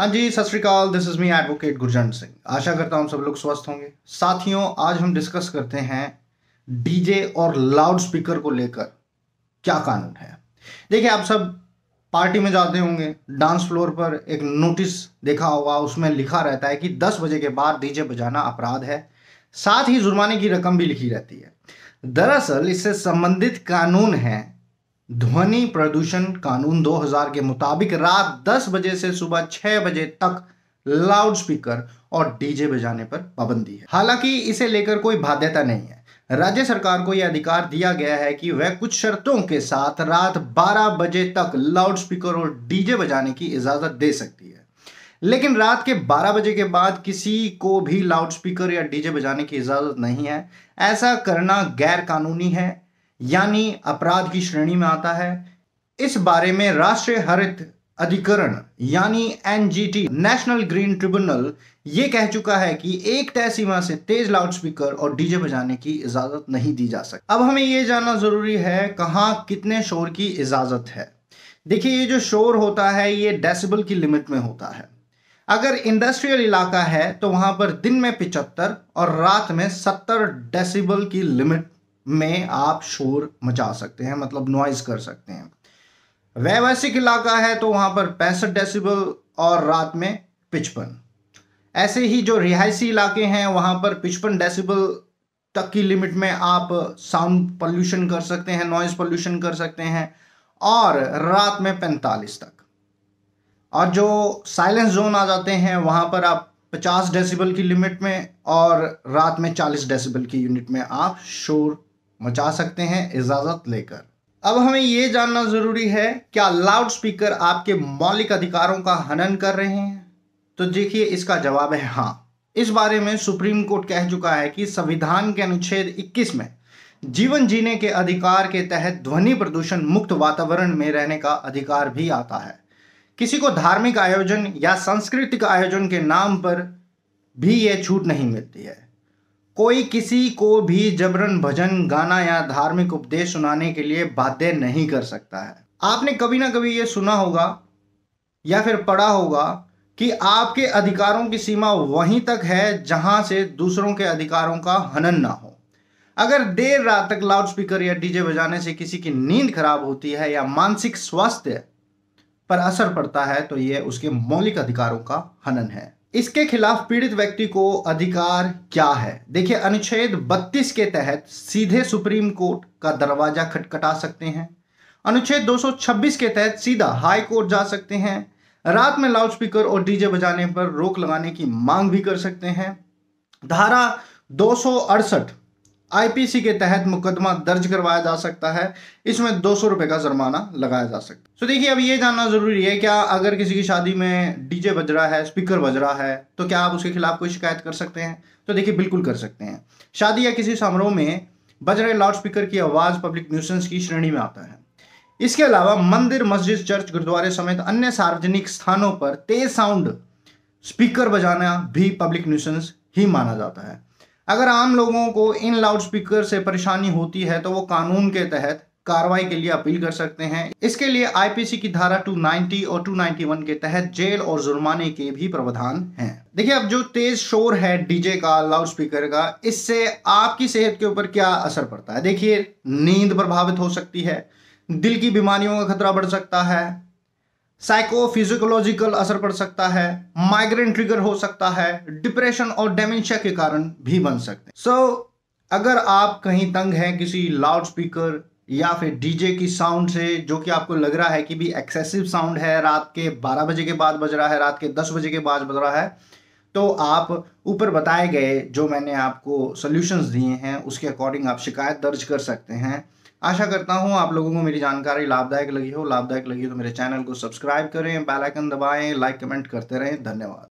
हाँ जी सत श्रीकाल this is me advocate Gurjant Singh आशा करता हूँ सब लोग स्वस्थ होंगे साथियों आज हम डिस्कस करते हैं डीजे और लाउड स्पीकर को लेकर क्या कानून है देखिए आप सब पार्टी में जाते होंगे डांस फ्लोर पर एक नोटिस देखा होगा उसमें लिखा रहता है कि 10 बजे के बाद डीजे बजाना अपराध है साथ ही जुर्माने की रकम भी लिखी रहती है दरअसल इससे संबंधित कानून है ध्वनि प्रदूषण कानून 2000 के मुताबिक रात 10 बजे से सुबह 6 बजे तक लाउड स्पीकर और डीजे बजाने पर पाबंदी है हालांकि इसे लेकर कोई बाध्यता नहीं है राज्य सरकार को यह अधिकार दिया गया है कि वह कुछ शर्तों के साथ रात 12 बजे तक लाउड स्पीकर और डीजे बजाने की इजाजत दे सकती है लेकिन रात के 12 बजे के बाद किसी को भी लाउड स्पीकर या डीजे बजाने की इजाजत नहीं है ऐसा करना गैर कानूनी है यानी अपराध की श्रेणी में आता है इस बारे में राष्ट्रीय हरित अधिकरण यानी एनजीटी नेशनल ग्रीन ट्रिब्यूनल ये कह चुका है कि एक तय सीमा से तेज लाउडस्पीकर और डीजे बजाने की इजाजत नहीं दी जा सकती अब हमें ये जानना जरूरी है कहाँ कितने शोर की इजाजत है देखिए ये जो शोर होता है ये डेसिबल की लिमिट में होता है अगर इंडस्ट्रियल इलाका है तो वहां पर दिन में पिचहत्तर और रात में सत्तर डेसिबल की लिमिट में आप शोर मचा सकते हैं मतलब नॉइज़ कर सकते हैं वैवासिक इलाका है तो वहाँ पर पैंसठ डेसिबल और रात में पिचपन ऐसे ही जो रिहायशी इलाके हैं वहाँ पर पिचपन डेसिबल तक की लिमिट में आप साउंड पोल्यूशन कर सकते हैं नॉइज़ पोल्यूशन कर सकते हैं और रात में पैंतालीस तक और जो साइलेंस जोन आ जाते हैं वहाँ पर आप पचास डेसिबल की लिमिट में और रात में चालीस डेसिबल की यूनिट में आप शोर मचा सकते हैं इजाजत लेकर अब हमें ये जानना जरूरी है क्या लाउड स्पीकर आपके मौलिक अधिकारों का हनन कर रहे हैं तो देखिए इसका जवाब है हाँ इस बारे में सुप्रीम कोर्ट कह चुका है कि संविधान के अनुच्छेद 21 में जीवन जीने के अधिकार के तहत ध्वनि प्रदूषण मुक्त वातावरण में रहने का अधिकार भी आता है किसी को धार्मिक आयोजन या सांस्कृतिक आयोजन के नाम पर भी यह छूट नहीं मिलती है कोई किसी को भी जबरन भजन गाना या धार्मिक उपदेश सुनाने के लिए बाध्य नहीं कर सकता है आपने कभी ना कभी ये सुना होगा या फिर पढ़ा होगा कि आपके अधिकारों की सीमा वहीं तक है जहां से दूसरों के अधिकारों का हनन ना हो अगर देर रात तक लाउडस्पीकर या डीजे बजाने से किसी की नींद खराब होती है या मानसिक स्वास्थ्य पर असर पड़ता है तो यह उसके मौलिक अधिकारों का हनन है इसके खिलाफ पीड़ित व्यक्ति को अधिकार क्या है देखिए अनुच्छेद 32 के तहत सीधे सुप्रीम कोर्ट का दरवाजा खटखटा सकते हैं अनुच्छेद 226 के तहत सीधा हाई कोर्ट जा सकते हैं रात में लाउडस्पीकर और डीजे बजाने पर रोक लगाने की मांग भी कर सकते हैं धारा दो आईपीसी के तहत मुकदमा दर्ज करवाया जा सकता है इसमें दो सौ रुपए का जुर्माना लगाया जा सकता है तो देखिए अब ये जानना ज़रूरी है क्या अगर किसी की शादी में डीजे बज रहा है स्पीकर बज रहा है तो क्या आप उसके खिलाफ कोई शिकायत कर सकते हैं तो देखिए बिल्कुल कर सकते हैं शादी या किसी समारोह में बज रहे लाउड स्पीकर की आवाज़ पब्लिक न्यूसेंस की श्रेणी में आता है इसके अलावा मंदिर मस्जिद चर्च गुरुद्वारे समेत अन्य सार्वजनिक स्थानों पर तेज साउंड स्पीकर बजाना भी पब्लिक न्यूसेंस ही माना जाता है अगर आम लोगों को इन लाउडस्पीकर से परेशानी होती है तो वो कानून के तहत कार्रवाई के लिए अपील कर सकते हैं इसके लिए आईपीसी की धारा 290 और 291 के तहत जेल और जुर्माने के भी प्रावधान हैं देखिए अब जो तेज शोर है डीजे का लाउड स्पीकर का इससे आपकी सेहत के ऊपर क्या असर पड़ता है देखिए नींद प्रभावित हो सकती है दिल की बीमारियों का खतरा बढ़ सकता है साइकोफिजिकोलॉजिकल असर पड़ सकता है माइग्रेन ट्रिगर हो सकता है डिप्रेशन और डेमेंशिया के कारण भी बन सकते हैं सो so, अगर आप कहीं तंग हैं किसी लाउड स्पीकर या फिर डीजे की साउंड से जो कि आपको लग रहा है कि भी एक्सेसिव साउंड है रात के 12 बजे के बाद बज रहा है रात के 10 बजे के बाद बज रहा है तो आप ऊपर बताए गए जो मैंने आपको सोल्यूशंस दिए हैं उसके अकॉर्डिंग आप शिकायत दर्ज कर सकते हैं आशा करता हूँ आप लोगों को मेरी जानकारी लाभदायक लगी हो लाभदायक लगी हो तो मेरे चैनल को सब्सक्राइब करें बेल आइकन दबाएं लाइक कमेंट करते रहें धन्यवाद